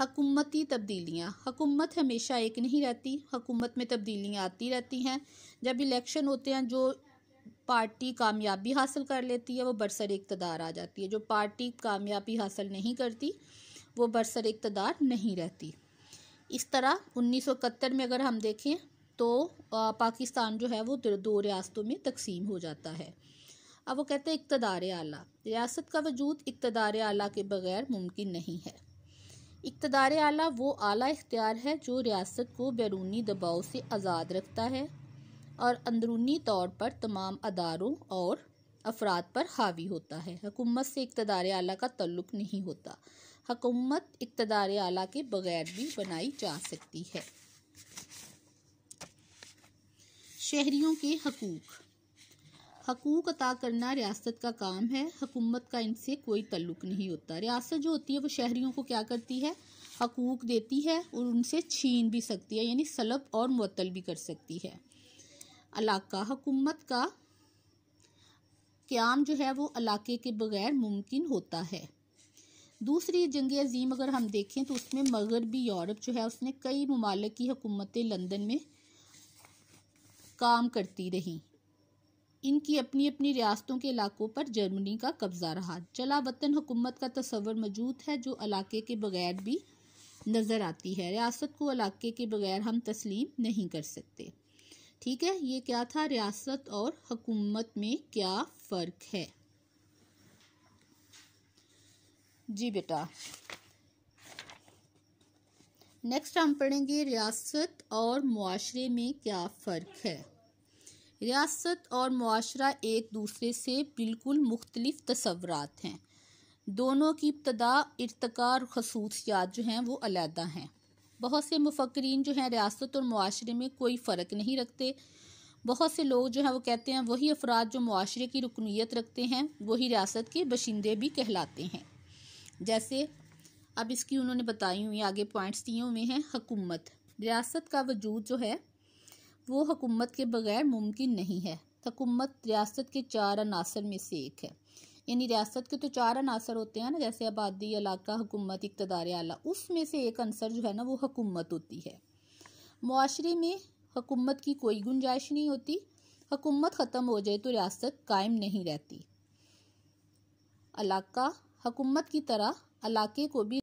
हकूमती तब्दीलियाँ हकूमत हमेशा एक नहीं रहती हकूमत में तब्दीलियाँ आती रहती हैं जब इलेक्शन होते हैं जो पार्टी कामयाबी हासिल कर लेती है वो बरसर इकतदार आ जाती है जो पार्टी कामयाबी हासिल नहीं करती वो बरसर इकतदार नहीं रहती इस तरह उन्नीस में अगर हम देखें तो पाकिस्तान जो है वो दो रियासतों में तकसीम हो जाता है अब वो कहते हैं इकतदार आला रियासत का वजूद इकतदार आला के बगैर मुमकिन नहीं है इकतदार आला वो आला इख्तियार है जो रियासत को बैरूनी दबाव से आज़ाद रखता है और अंदरूनी तौर पर तमाम अदारों और अफराद पर हावी होता है हकूमत से इकतदार आला का तल्लुक नहीं होता हकूमत इकतदार आला के बगैर भी बनाई जा सकती है शहरीों के हकूक़ हकूक अता करना रियासत का काम है हकूमत का इनसे कोई तल्लुक नहीं होता रियासत जो होती है वो शहरीों को क्या करती है हकूक देती है और उनसे छीन भी सकती है यानी सलब और मअतल भी कर सकती है इलाका हकूमत का क्याम जो है वो इलाके के बगैर मुमकिन होता है दूसरी जंग अजीम अगर हम देखें तो उसमें मगरबी यूरोप जो है उसने कई ममालक की हकूमतें लंदन में काम करती रहीं इनकी अपनी अपनी रियासतों के इलाकों पर जर्मनी का कब्ज़ा रहा जला वतन हुकूमत का तस्वर मौजूद है जो इलाके के बगैर भी नज़र आती है रियासत को इलाके के बगैर हम तस्लीम नहीं कर सकते ठीक है ये क्या था रियासत और हकूमत में क्या फ़र्क है जी बेटा नेक्स्ट हम पढ़ेंगे रियासत और माशरे में क्या फ़र्क है रियासत और माशरा एक दूसरे से बिल्कुल मुख्तलिफ तस्वरत हैं दोनों की इब्तदा इरतकार खसूसियात जो हैं वो अलहदा हैं बहुत से मुफकरीन जो हैं रियासत और माशरे में कोई फ़र्क नहीं रखते बहुत से लोग जो हैं वो कहते हैं वही अफराद जो माशरे की रुकनीत रखते हैं वही रियासत के बशिंदे भी कहलाते हैं जैसे अब इसकी उन्होंने बताई हुई आगे पॉइंट्स दिए हुए हैं हकूमत रियासत का वजूद जो है वो हकूमत के बगैर मुमकिन नहीं है हकूमत रियासत के चार अनासर में से एक है यानी रियासत के तो चार अनासर होते हैं ना जैसे आबादी इलाका हुकूमत इकतदार आला उसमें से एक अंसर जो है ना वो हकूमत होती है माशरे में हुकूमत की कोई गुंजाइश नहीं होती हकूमत ख़त्म हो जाए तो रियासत कायम नहीं रहती इलाका हकूमत की तरह इलाके को भी